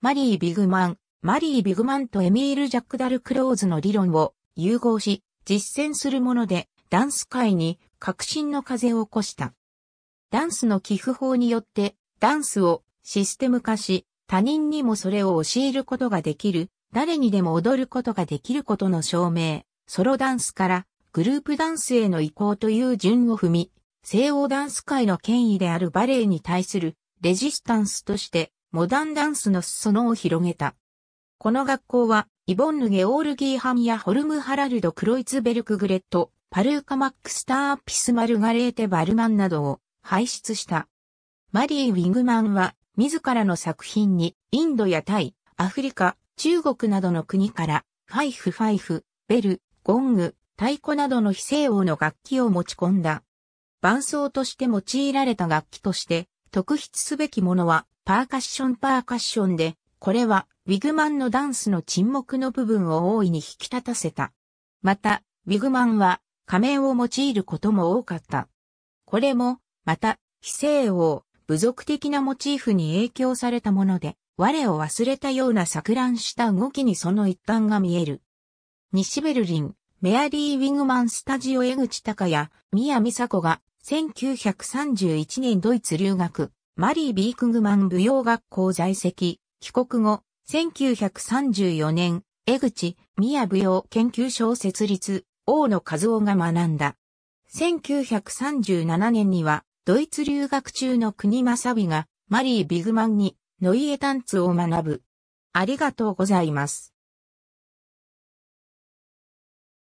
マリー・ビグマン、マリー・ビグマンとエミール・ジャック・ダル・クローズの理論を融合し、実践するもので、ダンス界に革新の風を起こした。ダンスの寄付法によって、ダンスをシステム化し、他人にもそれを教えることができる、誰にでも踊ることができることの証明、ソロダンスからグループダンスへの移行という順を踏み、西欧ダンス界の権威であるバレエに対するレジスタンスとしてモダンダンスの裾野を広げた。この学校は、イボンヌ・ゲオールギーハミやホルム・ハラルド・クロイツベルク・グレット、パルーカ・マックスター・ピス・マルガレーテ・バルマンなどを輩出した。マリー・ウィングマンは、自らの作品に、インドやタイ、アフリカ、中国などの国から、ファイフ・ファイフ、ベル、ゴング、太鼓などの非西欧の楽器を持ち込んだ。伴奏として用いられた楽器として、特筆すべきものは、パーカッションパーカッションで、これはウィグマンのダンスの沈黙の部分を大いに引き立たせた。また、ウィグマンは仮面を用いることも多かった。これも、また、非正王、部族的なモチーフに影響されたもので、我を忘れたような錯乱した動きにその一端が見える。西ベルリン、メアリー・ウィグマンスタジオ江口隆也、宮美佐子が1931年ドイツ留学。マリー・ビークグマン舞踊学校在籍、帰国後、1934年、江口、宮舞踊研究所を設立、大野和夫が学んだ。1937年には、ドイツ留学中の国正美が、マリー・ビグマンに、ノイエタンツを学ぶ。ありがとうございます。